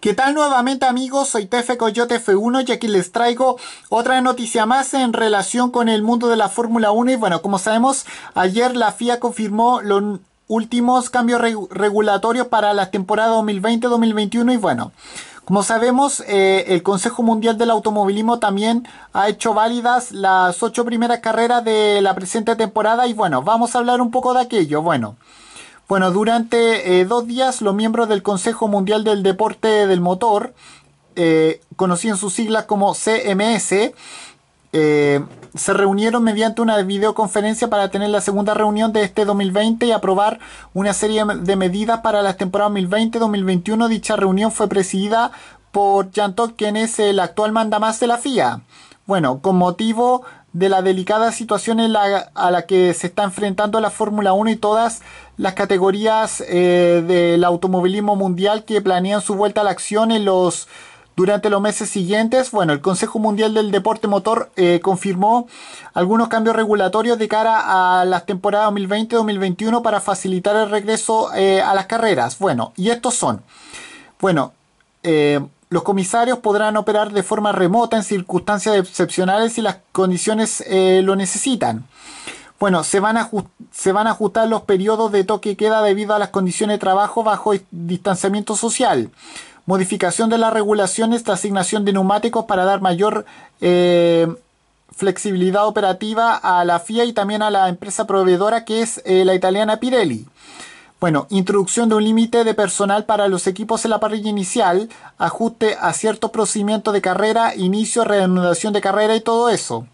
¿Qué tal nuevamente amigos? Soy Tefe Coyote F1 y aquí les traigo otra noticia más en relación con el mundo de la Fórmula 1 y bueno, como sabemos, ayer la FIA confirmó los últimos cambios regulatorios para la temporada 2020-2021 y bueno, como sabemos, eh, el Consejo Mundial del Automovilismo también ha hecho válidas las ocho primeras carreras de la presente temporada y bueno, vamos a hablar un poco de aquello. Bueno. Bueno, durante eh, dos días los miembros del Consejo Mundial del Deporte del Motor, eh, conocían sus siglas como CMS, eh, se reunieron mediante una videoconferencia para tener la segunda reunión de este 2020 y aprobar una serie de medidas para las temporadas 2020-2021. Dicha reunión fue presidida por Jean quien es el actual mandamás de la FIA. Bueno, con motivo de la delicada situación a la que se está enfrentando la Fórmula 1 y todas las categorías eh, del automovilismo mundial que planean su vuelta a la acción en los, durante los meses siguientes. Bueno, el Consejo Mundial del Deporte Motor eh, confirmó algunos cambios regulatorios de cara a las temporadas 2020-2021 para facilitar el regreso eh, a las carreras. Bueno, y estos son, bueno, los comisarios podrán operar de forma remota en circunstancias excepcionales si las condiciones lo necesitan. Bueno, se van a ajustar se van a ajustar los periodos de toque y queda debido a las condiciones de trabajo bajo distanciamiento social. Modificación de las regulaciones de asignación de neumáticos para dar mayor eh, flexibilidad operativa a la FIA y también a la empresa proveedora que es eh, la italiana Pirelli. Bueno, introducción de un límite de personal para los equipos en la parrilla inicial, ajuste a ciertos procedimientos de carrera, inicio, reanudación de carrera y todo eso.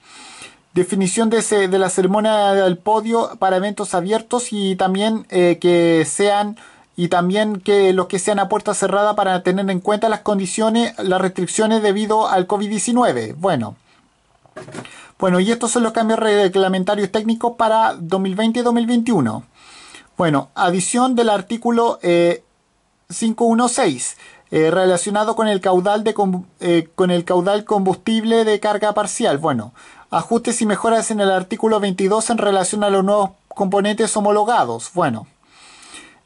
Definición de, de la ceremonia del podio para eventos abiertos y también eh, que sean y también que los que sean a puerta cerrada para tener en cuenta las condiciones, las restricciones debido al COVID-19. Bueno. Bueno, y estos son los cambios reglamentarios técnicos para 2020 y 2021. Bueno, adición del artículo 516 eh, eh, relacionado con el, caudal de, eh, con el caudal combustible de carga parcial. Bueno, ajustes y mejoras en el artículo 22 en relación a los nuevos componentes homologados. Bueno,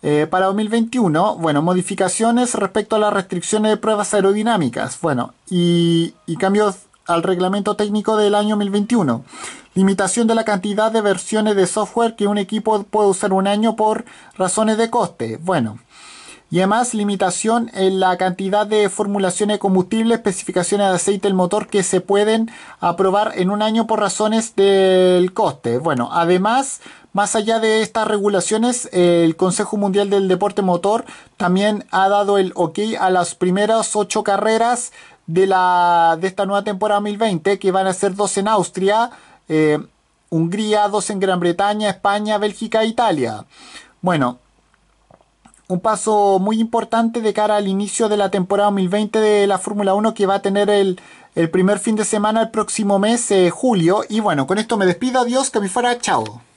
eh, para 2021, bueno, modificaciones respecto a las restricciones de pruebas aerodinámicas. Bueno, y cambios al reglamento técnico del año 2021. Limitación de la cantidad de versiones de software que un equipo puede usar un año por razones de coste. Bueno y además limitación en la cantidad de formulaciones de combustible, especificaciones de aceite del motor que se pueden aprobar en un año por razones del coste. Bueno, además, más allá de estas regulaciones, el Consejo Mundial del Deporte Motor también ha dado el ok a las primeras ocho carreras de, la, de esta nueva temporada 2020, que van a ser dos en Austria, eh, Hungría, dos en Gran Bretaña, España, Bélgica e Italia. Bueno, un paso muy importante de cara al inicio de la temporada 2020 de la Fórmula 1 que va a tener el, el primer fin de semana el próximo mes, eh, julio. Y bueno, con esto me despido, adiós, que me fuera, chao.